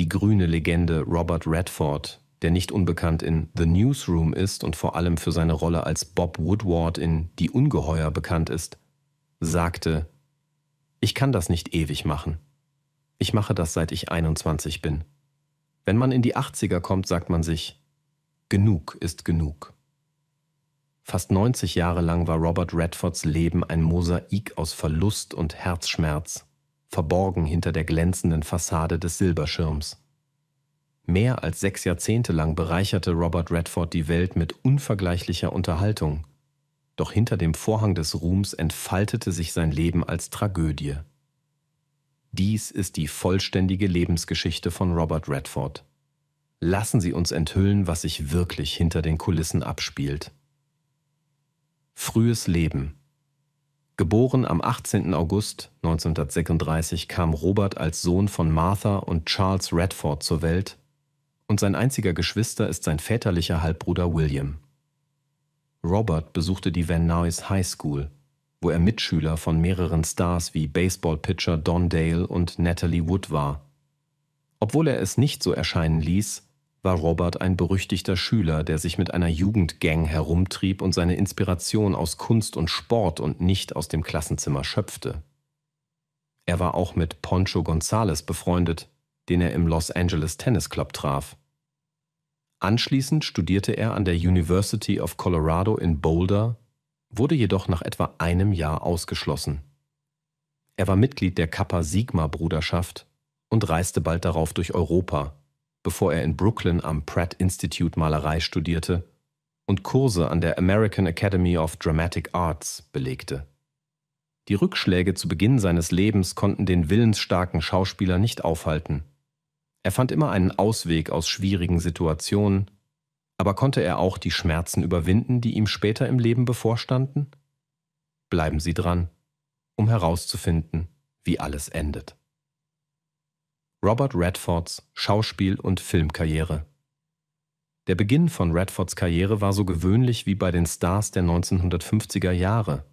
die grüne Legende Robert Redford, der nicht unbekannt in The Newsroom ist und vor allem für seine Rolle als Bob Woodward in Die Ungeheuer bekannt ist, sagte, ich kann das nicht ewig machen. Ich mache das seit ich 21 bin. Wenn man in die 80er kommt, sagt man sich, genug ist genug. Fast 90 Jahre lang war Robert Redfords Leben ein Mosaik aus Verlust und Herzschmerz verborgen hinter der glänzenden Fassade des Silberschirms. Mehr als sechs Jahrzehnte lang bereicherte Robert Redford die Welt mit unvergleichlicher Unterhaltung. Doch hinter dem Vorhang des Ruhms entfaltete sich sein Leben als Tragödie. Dies ist die vollständige Lebensgeschichte von Robert Redford. Lassen Sie uns enthüllen, was sich wirklich hinter den Kulissen abspielt. Frühes Leben Geboren am 18. August 1936 kam Robert als Sohn von Martha und Charles Radford zur Welt und sein einziger Geschwister ist sein väterlicher Halbbruder William. Robert besuchte die Van Nuys High School, wo er Mitschüler von mehreren Stars wie Baseballpitcher Don Dale und Natalie Wood war. Obwohl er es nicht so erscheinen ließ, war Robert ein berüchtigter Schüler, der sich mit einer Jugendgang herumtrieb und seine Inspiration aus Kunst und Sport und nicht aus dem Klassenzimmer schöpfte. Er war auch mit Poncho Gonzales befreundet, den er im Los Angeles Tennis Club traf. Anschließend studierte er an der University of Colorado in Boulder, wurde jedoch nach etwa einem Jahr ausgeschlossen. Er war Mitglied der Kappa Sigma Bruderschaft und reiste bald darauf durch Europa, bevor er in Brooklyn am Pratt Institute Malerei studierte und Kurse an der American Academy of Dramatic Arts belegte. Die Rückschläge zu Beginn seines Lebens konnten den willensstarken Schauspieler nicht aufhalten. Er fand immer einen Ausweg aus schwierigen Situationen, aber konnte er auch die Schmerzen überwinden, die ihm später im Leben bevorstanden? Bleiben Sie dran, um herauszufinden, wie alles endet. Robert Redfords Schauspiel- und Filmkarriere Der Beginn von Redfords Karriere war so gewöhnlich wie bei den Stars der 1950er Jahre.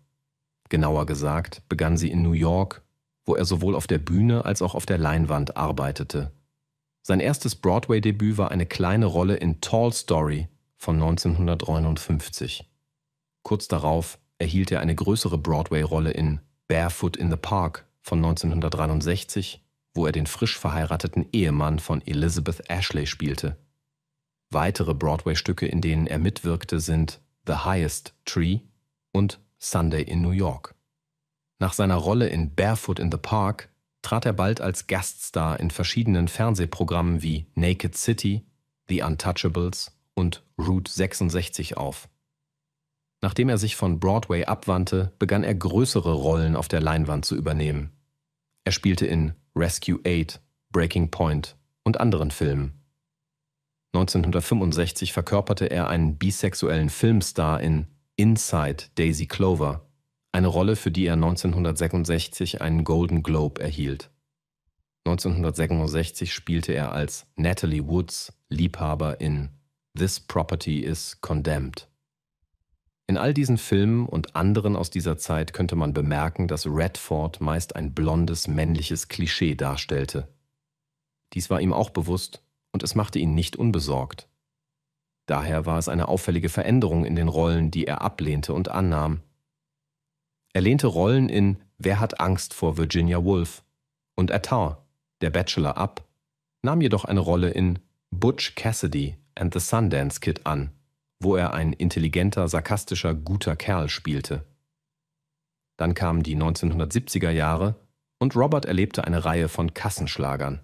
Genauer gesagt begann sie in New York, wo er sowohl auf der Bühne als auch auf der Leinwand arbeitete. Sein erstes Broadway-Debüt war eine kleine Rolle in Tall Story von 1959. Kurz darauf erhielt er eine größere Broadway-Rolle in Barefoot in the Park von 1963 wo er den frisch verheirateten Ehemann von Elizabeth Ashley spielte. Weitere Broadway-Stücke, in denen er mitwirkte, sind The Highest Tree und Sunday in New York. Nach seiner Rolle in Barefoot in the Park trat er bald als Gaststar in verschiedenen Fernsehprogrammen wie Naked City, The Untouchables und Route 66 auf. Nachdem er sich von Broadway abwandte, begann er größere Rollen auf der Leinwand zu übernehmen. Er spielte in Rescue 8, Breaking Point und anderen Filmen. 1965 verkörperte er einen bisexuellen Filmstar in Inside Daisy Clover, eine Rolle, für die er 1966 einen Golden Globe erhielt. 1966 spielte er als Natalie Woods Liebhaber in This Property is Condemned. In all diesen Filmen und anderen aus dieser Zeit könnte man bemerken, dass Redford meist ein blondes männliches Klischee darstellte. Dies war ihm auch bewusst und es machte ihn nicht unbesorgt. Daher war es eine auffällige Veränderung in den Rollen, die er ablehnte und annahm. Er lehnte Rollen in Wer hat Angst vor Virginia Woolf und Attar, der Bachelor, ab, nahm jedoch eine Rolle in Butch Cassidy and the Sundance Kid an wo er ein intelligenter, sarkastischer, guter Kerl spielte. Dann kamen die 1970er Jahre und Robert erlebte eine Reihe von Kassenschlagern.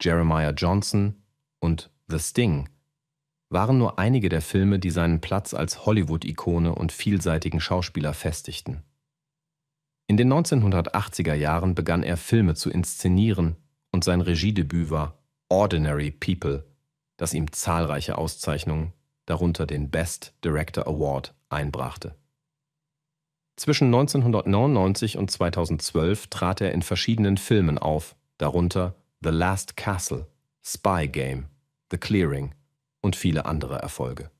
Jeremiah Johnson und The Sting waren nur einige der Filme, die seinen Platz als Hollywood-Ikone und vielseitigen Schauspieler festigten. In den 1980er Jahren begann er Filme zu inszenieren und sein Regiedebüt war Ordinary People, das ihm zahlreiche Auszeichnungen darunter den Best Director Award, einbrachte. Zwischen 1999 und 2012 trat er in verschiedenen Filmen auf, darunter The Last Castle, Spy Game, The Clearing und viele andere Erfolge.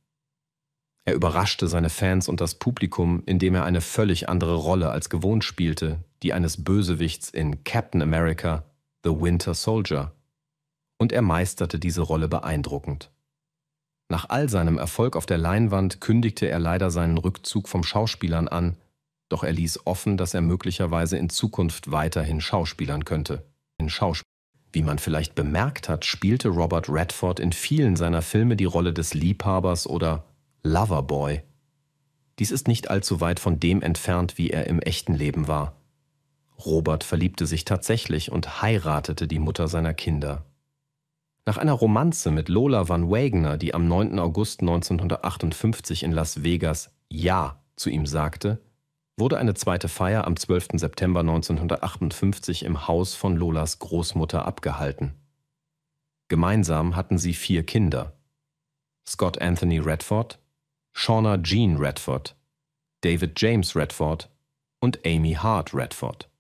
Er überraschte seine Fans und das Publikum, indem er eine völlig andere Rolle als gewohnt spielte, die eines Bösewichts in Captain America, The Winter Soldier. Und er meisterte diese Rolle beeindruckend. Nach all seinem Erfolg auf der Leinwand kündigte er leider seinen Rückzug vom Schauspielern an, doch er ließ offen, dass er möglicherweise in Zukunft weiterhin Schauspielern könnte. Schauspiel Wie man vielleicht bemerkt hat, spielte Robert Redford in vielen seiner Filme die Rolle des Liebhabers oder Loverboy. Dies ist nicht allzu weit von dem entfernt, wie er im echten Leben war. Robert verliebte sich tatsächlich und heiratete die Mutter seiner Kinder. Nach einer Romanze mit Lola Van Wagner, die am 9. August 1958 in Las Vegas Ja zu ihm sagte, wurde eine zweite Feier am 12. September 1958 im Haus von Lolas Großmutter abgehalten. Gemeinsam hatten sie vier Kinder. Scott Anthony Redford, Shauna Jean Redford, David James Redford und Amy Hart Redford.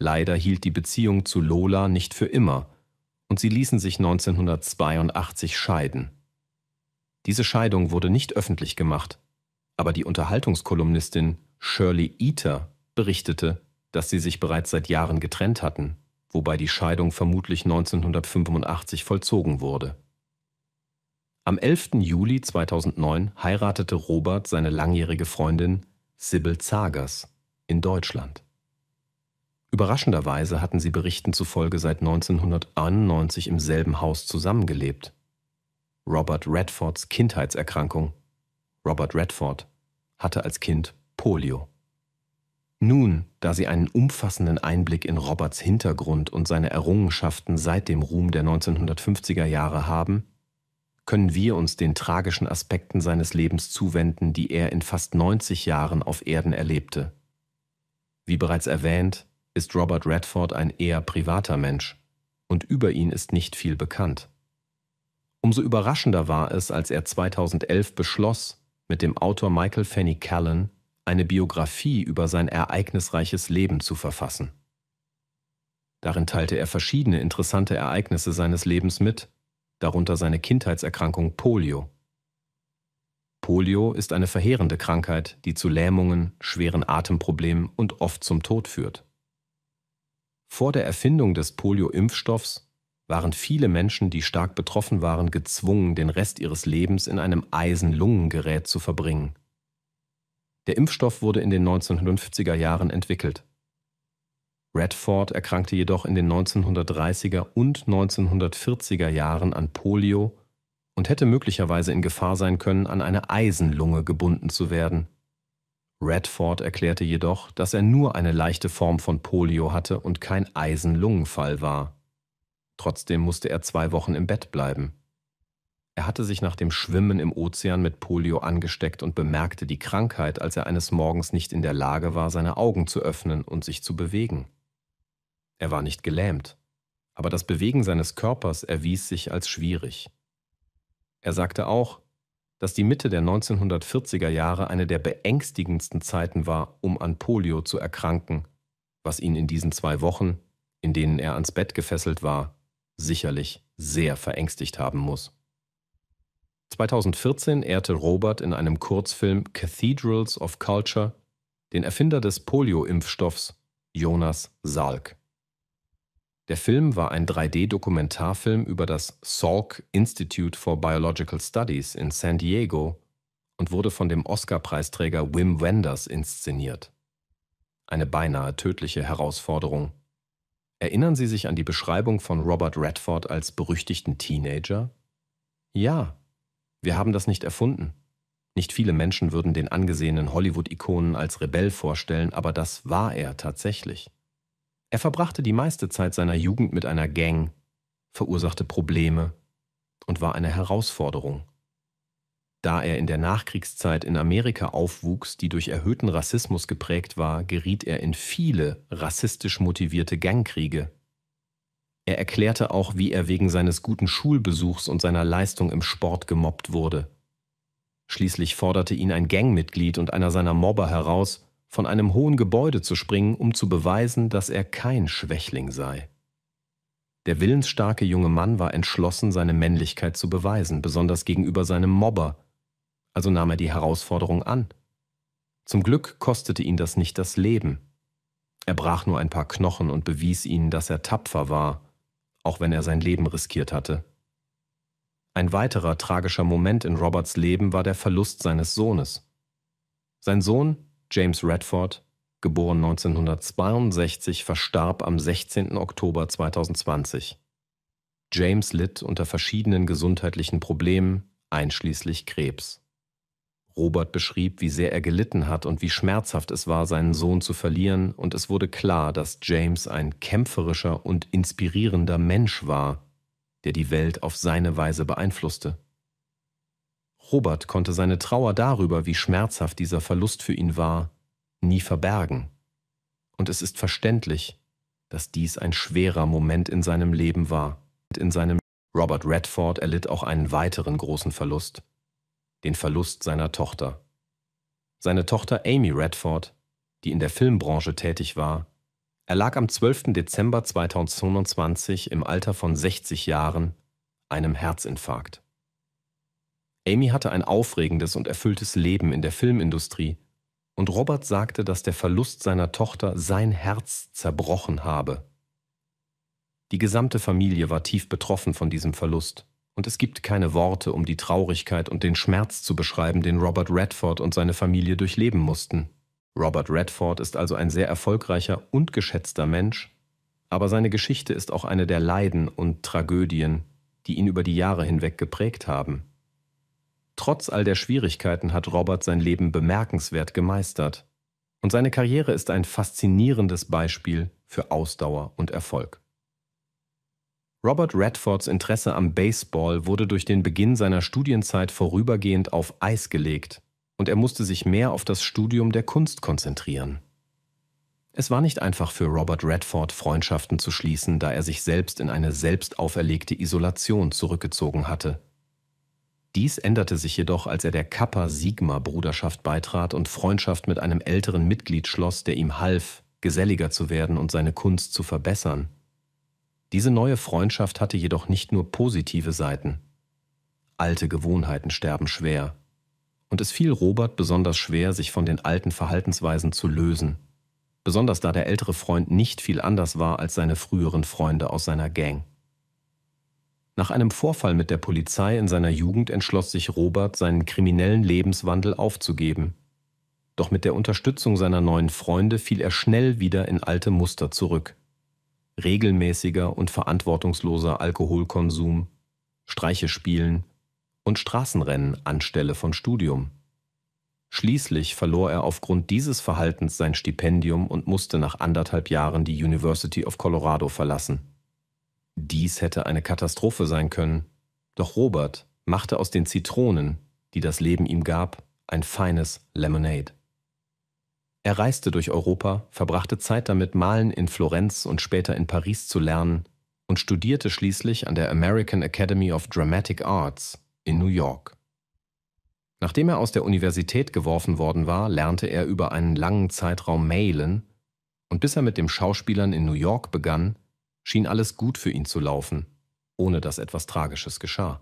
Leider hielt die Beziehung zu Lola nicht für immer – und sie ließen sich 1982 scheiden. Diese Scheidung wurde nicht öffentlich gemacht, aber die Unterhaltungskolumnistin Shirley Eater berichtete, dass sie sich bereits seit Jahren getrennt hatten, wobei die Scheidung vermutlich 1985 vollzogen wurde. Am 11. Juli 2009 heiratete Robert seine langjährige Freundin Sibyl Zagers in Deutschland. Überraschenderweise hatten sie Berichten zufolge seit 1991 im selben Haus zusammengelebt. Robert Redfords Kindheitserkrankung. Robert Redford hatte als Kind Polio. Nun, da sie einen umfassenden Einblick in Roberts Hintergrund und seine Errungenschaften seit dem Ruhm der 1950er Jahre haben, können wir uns den tragischen Aspekten seines Lebens zuwenden, die er in fast 90 Jahren auf Erden erlebte. Wie bereits erwähnt, ist Robert Redford ein eher privater Mensch und über ihn ist nicht viel bekannt. Umso überraschender war es, als er 2011 beschloss, mit dem Autor Michael Fanny Callan eine Biografie über sein ereignisreiches Leben zu verfassen. Darin teilte er verschiedene interessante Ereignisse seines Lebens mit, darunter seine Kindheitserkrankung Polio. Polio ist eine verheerende Krankheit, die zu Lähmungen, schweren Atemproblemen und oft zum Tod führt. Vor der Erfindung des Polio-Impfstoffs waren viele Menschen, die stark betroffen waren, gezwungen, den Rest ihres Lebens in einem Eisenlungengerät zu verbringen. Der Impfstoff wurde in den 1950er Jahren entwickelt. Redford erkrankte jedoch in den 1930er und 1940er Jahren an Polio und hätte möglicherweise in Gefahr sein können, an eine Eisenlunge gebunden zu werden. Redford erklärte jedoch, dass er nur eine leichte Form von Polio hatte und kein Eisenlungenfall war. Trotzdem musste er zwei Wochen im Bett bleiben. Er hatte sich nach dem Schwimmen im Ozean mit Polio angesteckt und bemerkte die Krankheit, als er eines Morgens nicht in der Lage war, seine Augen zu öffnen und sich zu bewegen. Er war nicht gelähmt, aber das Bewegen seines Körpers erwies sich als schwierig. Er sagte auch, dass die Mitte der 1940er Jahre eine der beängstigendsten Zeiten war, um an Polio zu erkranken, was ihn in diesen zwei Wochen, in denen er ans Bett gefesselt war, sicherlich sehr verängstigt haben muss. 2014 ehrte Robert in einem Kurzfilm Cathedrals of Culture den Erfinder des Polio-Impfstoffs, Jonas Salk. Der Film war ein 3D-Dokumentarfilm über das Salk Institute for Biological Studies in San Diego und wurde von dem Oscar-Preisträger Wim Wenders inszeniert. Eine beinahe tödliche Herausforderung. Erinnern Sie sich an die Beschreibung von Robert Redford als berüchtigten Teenager? Ja, wir haben das nicht erfunden. Nicht viele Menschen würden den angesehenen Hollywood-Ikonen als Rebell vorstellen, aber das war er tatsächlich. Er verbrachte die meiste Zeit seiner Jugend mit einer Gang, verursachte Probleme und war eine Herausforderung. Da er in der Nachkriegszeit in Amerika aufwuchs, die durch erhöhten Rassismus geprägt war, geriet er in viele rassistisch motivierte Gangkriege. Er erklärte auch, wie er wegen seines guten Schulbesuchs und seiner Leistung im Sport gemobbt wurde. Schließlich forderte ihn ein Gangmitglied und einer seiner Mobber heraus, von einem hohen Gebäude zu springen, um zu beweisen, dass er kein Schwächling sei. Der willensstarke junge Mann war entschlossen, seine Männlichkeit zu beweisen, besonders gegenüber seinem Mobber, also nahm er die Herausforderung an. Zum Glück kostete ihn das nicht das Leben. Er brach nur ein paar Knochen und bewies ihnen, dass er tapfer war, auch wenn er sein Leben riskiert hatte. Ein weiterer tragischer Moment in Roberts Leben war der Verlust seines Sohnes. Sein Sohn, James Redford, geboren 1962, verstarb am 16. Oktober 2020. James litt unter verschiedenen gesundheitlichen Problemen, einschließlich Krebs. Robert beschrieb, wie sehr er gelitten hat und wie schmerzhaft es war, seinen Sohn zu verlieren, und es wurde klar, dass James ein kämpferischer und inspirierender Mensch war, der die Welt auf seine Weise beeinflusste. Robert konnte seine Trauer darüber, wie schmerzhaft dieser Verlust für ihn war, nie verbergen. Und es ist verständlich, dass dies ein schwerer Moment in seinem Leben war. In seinem Robert Redford erlitt auch einen weiteren großen Verlust, den Verlust seiner Tochter. Seine Tochter Amy Redford, die in der Filmbranche tätig war, erlag am 12. Dezember 2022 im Alter von 60 Jahren einem Herzinfarkt. Amy hatte ein aufregendes und erfülltes Leben in der Filmindustrie, und Robert sagte, dass der Verlust seiner Tochter sein Herz zerbrochen habe. Die gesamte Familie war tief betroffen von diesem Verlust, und es gibt keine Worte, um die Traurigkeit und den Schmerz zu beschreiben, den Robert Redford und seine Familie durchleben mussten. Robert Redford ist also ein sehr erfolgreicher und geschätzter Mensch, aber seine Geschichte ist auch eine der Leiden und Tragödien, die ihn über die Jahre hinweg geprägt haben. Trotz all der Schwierigkeiten hat Robert sein Leben bemerkenswert gemeistert. Und seine Karriere ist ein faszinierendes Beispiel für Ausdauer und Erfolg. Robert Redfords Interesse am Baseball wurde durch den Beginn seiner Studienzeit vorübergehend auf Eis gelegt und er musste sich mehr auf das Studium der Kunst konzentrieren. Es war nicht einfach für Robert Redford, Freundschaften zu schließen, da er sich selbst in eine selbst auferlegte Isolation zurückgezogen hatte. Dies änderte sich jedoch, als er der Kappa-Sigma-Bruderschaft beitrat und Freundschaft mit einem älteren Mitglied schloss, der ihm half, geselliger zu werden und seine Kunst zu verbessern. Diese neue Freundschaft hatte jedoch nicht nur positive Seiten. Alte Gewohnheiten sterben schwer. Und es fiel Robert besonders schwer, sich von den alten Verhaltensweisen zu lösen. Besonders da der ältere Freund nicht viel anders war als seine früheren Freunde aus seiner Gang. Nach einem Vorfall mit der Polizei in seiner Jugend entschloss sich Robert, seinen kriminellen Lebenswandel aufzugeben. Doch mit der Unterstützung seiner neuen Freunde fiel er schnell wieder in alte Muster zurück. Regelmäßiger und verantwortungsloser Alkoholkonsum, Streiche spielen und Straßenrennen anstelle von Studium. Schließlich verlor er aufgrund dieses Verhaltens sein Stipendium und musste nach anderthalb Jahren die University of Colorado verlassen. Dies hätte eine Katastrophe sein können, doch Robert machte aus den Zitronen, die das Leben ihm gab, ein feines Lemonade. Er reiste durch Europa, verbrachte Zeit damit, Malen in Florenz und später in Paris zu lernen und studierte schließlich an der American Academy of Dramatic Arts in New York. Nachdem er aus der Universität geworfen worden war, lernte er über einen langen Zeitraum mailen und bis er mit dem Schauspielern in New York begann, schien alles gut für ihn zu laufen, ohne dass etwas Tragisches geschah.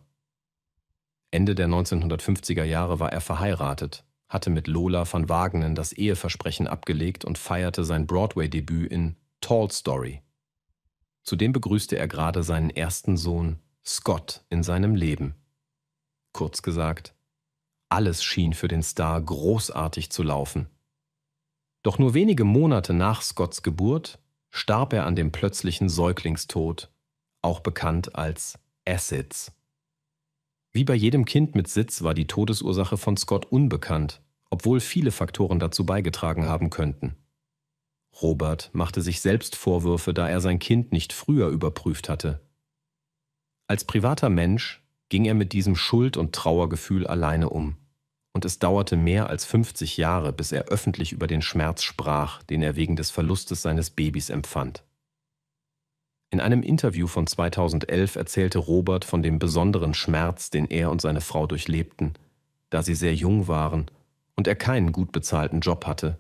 Ende der 1950er Jahre war er verheiratet, hatte mit Lola van Wagenen das Eheversprechen abgelegt und feierte sein Broadway-Debüt in Tall Story. Zudem begrüßte er gerade seinen ersten Sohn, Scott, in seinem Leben. Kurz gesagt, alles schien für den Star großartig zu laufen. Doch nur wenige Monate nach Scotts Geburt starb er an dem plötzlichen Säuglingstod, auch bekannt als Acids. Wie bei jedem Kind mit Sitz war die Todesursache von Scott unbekannt, obwohl viele Faktoren dazu beigetragen haben könnten. Robert machte sich selbst Vorwürfe, da er sein Kind nicht früher überprüft hatte. Als privater Mensch ging er mit diesem Schuld- und Trauergefühl alleine um und es dauerte mehr als 50 Jahre, bis er öffentlich über den Schmerz sprach, den er wegen des Verlustes seines Babys empfand. In einem Interview von 2011 erzählte Robert von dem besonderen Schmerz, den er und seine Frau durchlebten, da sie sehr jung waren und er keinen gut bezahlten Job hatte.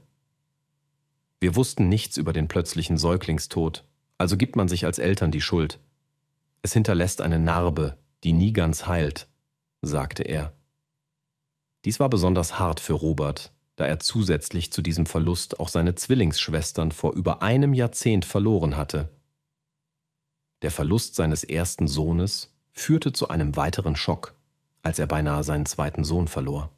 Wir wussten nichts über den plötzlichen Säuglingstod, also gibt man sich als Eltern die Schuld. Es hinterlässt eine Narbe, die nie ganz heilt, sagte er. Dies war besonders hart für Robert, da er zusätzlich zu diesem Verlust auch seine Zwillingsschwestern vor über einem Jahrzehnt verloren hatte. Der Verlust seines ersten Sohnes führte zu einem weiteren Schock, als er beinahe seinen zweiten Sohn verlor.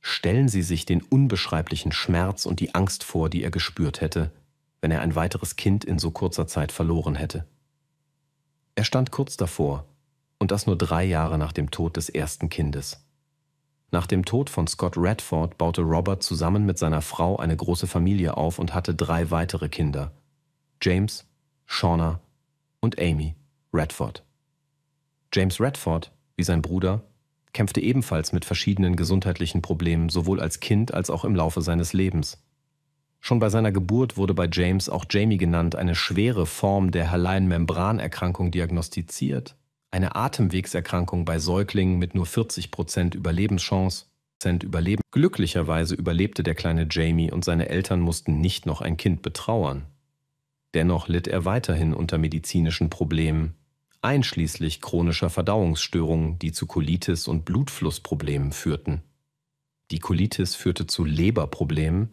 Stellen Sie sich den unbeschreiblichen Schmerz und die Angst vor, die er gespürt hätte, wenn er ein weiteres Kind in so kurzer Zeit verloren hätte. Er stand kurz davor, und das nur drei Jahre nach dem Tod des ersten Kindes. Nach dem Tod von Scott Radford baute Robert zusammen mit seiner Frau eine große Familie auf und hatte drei weitere Kinder: James, Shauna und Amy Radford. James Radford, wie sein Bruder, kämpfte ebenfalls mit verschiedenen gesundheitlichen Problemen sowohl als Kind als auch im Laufe seines Lebens. Schon bei seiner Geburt wurde bei James auch Jamie genannt, eine schwere Form der Hallein-Membranerkrankung diagnostiziert eine Atemwegserkrankung bei Säuglingen mit nur 40% Überlebenschance. Überleben. Glücklicherweise überlebte der kleine Jamie und seine Eltern mussten nicht noch ein Kind betrauern. Dennoch litt er weiterhin unter medizinischen Problemen, einschließlich chronischer Verdauungsstörungen, die zu Colitis und Blutflussproblemen führten. Die Colitis führte zu Leberproblemen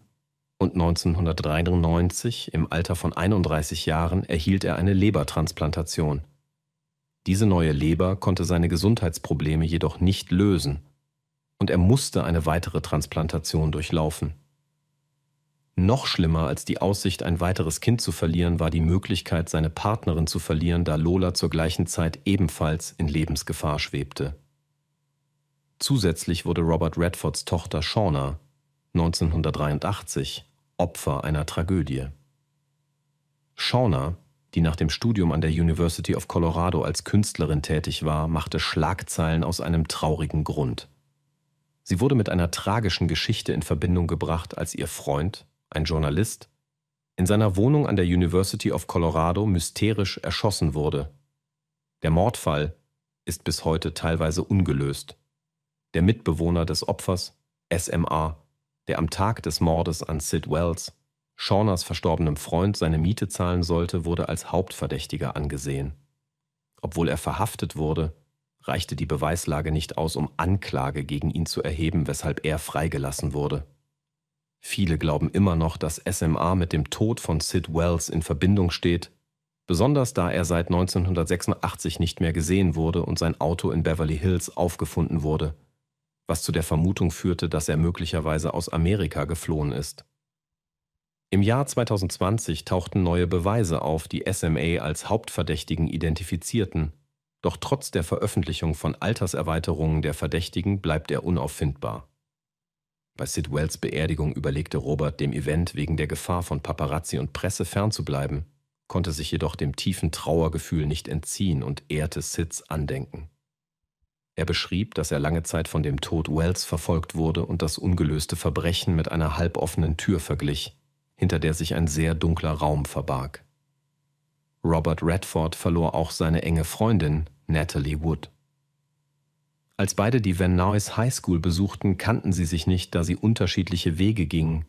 und 1993, im Alter von 31 Jahren, erhielt er eine Lebertransplantation. Diese neue Leber konnte seine Gesundheitsprobleme jedoch nicht lösen und er musste eine weitere Transplantation durchlaufen. Noch schlimmer als die Aussicht, ein weiteres Kind zu verlieren, war die Möglichkeit, seine Partnerin zu verlieren, da Lola zur gleichen Zeit ebenfalls in Lebensgefahr schwebte. Zusätzlich wurde Robert Redfords Tochter Shauna 1983 Opfer einer Tragödie. Shauna die nach dem Studium an der University of Colorado als Künstlerin tätig war, machte Schlagzeilen aus einem traurigen Grund. Sie wurde mit einer tragischen Geschichte in Verbindung gebracht, als ihr Freund, ein Journalist, in seiner Wohnung an der University of Colorado mysterisch erschossen wurde. Der Mordfall ist bis heute teilweise ungelöst. Der Mitbewohner des Opfers, SMA, der am Tag des Mordes an Sid Wells Shaunas verstorbenem Freund seine Miete zahlen sollte, wurde als Hauptverdächtiger angesehen. Obwohl er verhaftet wurde, reichte die Beweislage nicht aus, um Anklage gegen ihn zu erheben, weshalb er freigelassen wurde. Viele glauben immer noch, dass SMA mit dem Tod von Sid Wells in Verbindung steht, besonders da er seit 1986 nicht mehr gesehen wurde und sein Auto in Beverly Hills aufgefunden wurde, was zu der Vermutung führte, dass er möglicherweise aus Amerika geflohen ist. Im Jahr 2020 tauchten neue Beweise auf, die SMA als Hauptverdächtigen identifizierten. Doch trotz der Veröffentlichung von Alterserweiterungen der Verdächtigen bleibt er unauffindbar. Bei Sid Wells Beerdigung überlegte Robert, dem Event wegen der Gefahr von Paparazzi und Presse fernzubleiben, konnte sich jedoch dem tiefen Trauergefühl nicht entziehen und ehrte Sids Andenken. Er beschrieb, dass er lange Zeit von dem Tod Wells verfolgt wurde und das ungelöste Verbrechen mit einer halboffenen Tür verglich, hinter der sich ein sehr dunkler Raum verbarg. Robert Redford verlor auch seine enge Freundin, Natalie Wood. Als beide die Van Nuys High School besuchten, kannten sie sich nicht, da sie unterschiedliche Wege gingen.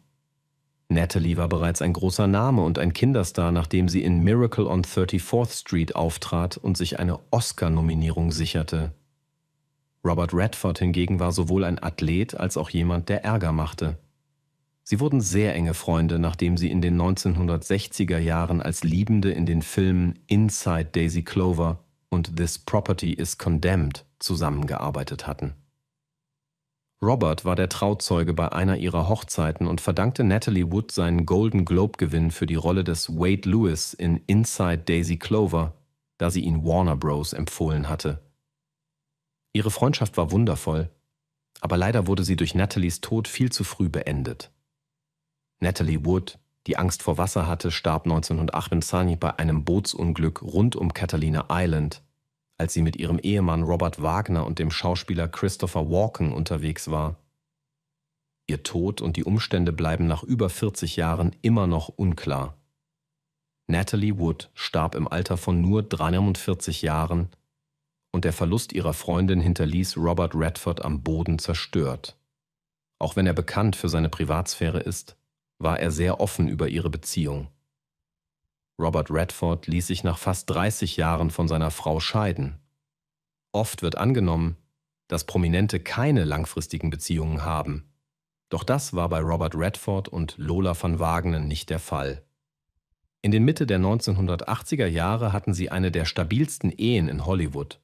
Natalie war bereits ein großer Name und ein Kinderstar, nachdem sie in Miracle on 34th Street auftrat und sich eine Oscar-Nominierung sicherte. Robert Redford hingegen war sowohl ein Athlet als auch jemand, der Ärger machte. Sie wurden sehr enge Freunde, nachdem sie in den 1960er Jahren als Liebende in den Filmen Inside Daisy Clover und This Property is Condemned zusammengearbeitet hatten. Robert war der Trauzeuge bei einer ihrer Hochzeiten und verdankte Natalie Wood seinen Golden Globe-Gewinn für die Rolle des Wade Lewis in Inside Daisy Clover, da sie ihn Warner Bros. empfohlen hatte. Ihre Freundschaft war wundervoll, aber leider wurde sie durch Natalies Tod viel zu früh beendet. Natalie Wood, die Angst vor Wasser hatte, starb 1928 bei einem Bootsunglück rund um Catalina Island, als sie mit ihrem Ehemann Robert Wagner und dem Schauspieler Christopher Walken unterwegs war. Ihr Tod und die Umstände bleiben nach über 40 Jahren immer noch unklar. Natalie Wood starb im Alter von nur 43 Jahren und der Verlust ihrer Freundin hinterließ Robert Redford am Boden zerstört. Auch wenn er bekannt für seine Privatsphäre ist, war er sehr offen über ihre Beziehung. Robert Redford ließ sich nach fast 30 Jahren von seiner Frau scheiden. Oft wird angenommen, dass Prominente keine langfristigen Beziehungen haben. Doch das war bei Robert Redford und Lola van Wagenen nicht der Fall. In den Mitte der 1980er Jahre hatten sie eine der stabilsten Ehen in Hollywood.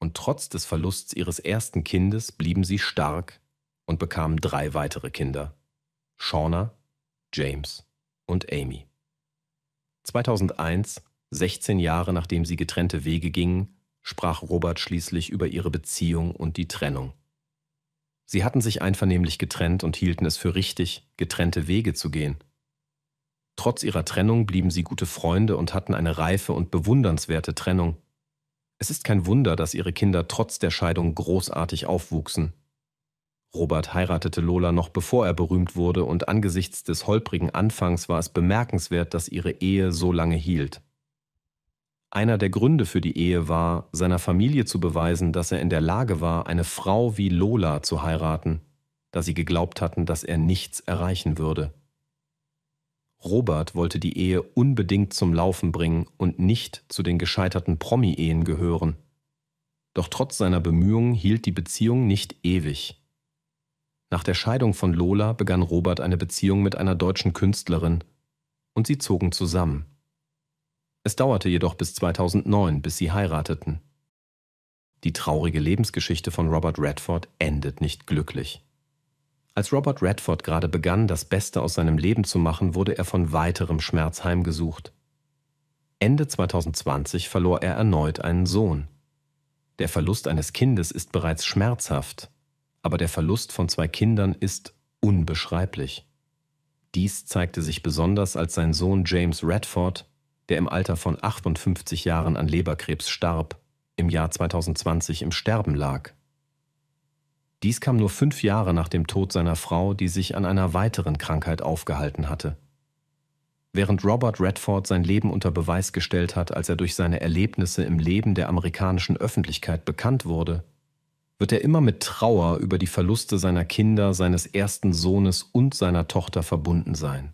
Und trotz des Verlusts ihres ersten Kindes blieben sie stark und bekamen drei weitere Kinder. Shauna, James und Amy. 2001, 16 Jahre nachdem sie getrennte Wege gingen, sprach Robert schließlich über ihre Beziehung und die Trennung. Sie hatten sich einvernehmlich getrennt und hielten es für richtig, getrennte Wege zu gehen. Trotz ihrer Trennung blieben sie gute Freunde und hatten eine reife und bewundernswerte Trennung. Es ist kein Wunder, dass ihre Kinder trotz der Scheidung großartig aufwuchsen Robert heiratete Lola noch bevor er berühmt wurde und angesichts des holprigen Anfangs war es bemerkenswert, dass ihre Ehe so lange hielt. Einer der Gründe für die Ehe war, seiner Familie zu beweisen, dass er in der Lage war, eine Frau wie Lola zu heiraten, da sie geglaubt hatten, dass er nichts erreichen würde. Robert wollte die Ehe unbedingt zum Laufen bringen und nicht zu den gescheiterten Promi-Ehen gehören. Doch trotz seiner Bemühungen hielt die Beziehung nicht ewig. Nach der Scheidung von Lola begann Robert eine Beziehung mit einer deutschen Künstlerin und sie zogen zusammen. Es dauerte jedoch bis 2009, bis sie heirateten. Die traurige Lebensgeschichte von Robert Redford endet nicht glücklich. Als Robert Redford gerade begann, das Beste aus seinem Leben zu machen, wurde er von weiterem Schmerz heimgesucht. Ende 2020 verlor er erneut einen Sohn. Der Verlust eines Kindes ist bereits schmerzhaft, aber der Verlust von zwei Kindern ist unbeschreiblich. Dies zeigte sich besonders, als sein Sohn James Redford, der im Alter von 58 Jahren an Leberkrebs starb, im Jahr 2020 im Sterben lag. Dies kam nur fünf Jahre nach dem Tod seiner Frau, die sich an einer weiteren Krankheit aufgehalten hatte. Während Robert Redford sein Leben unter Beweis gestellt hat, als er durch seine Erlebnisse im Leben der amerikanischen Öffentlichkeit bekannt wurde, wird er immer mit Trauer über die Verluste seiner Kinder, seines ersten Sohnes und seiner Tochter verbunden sein.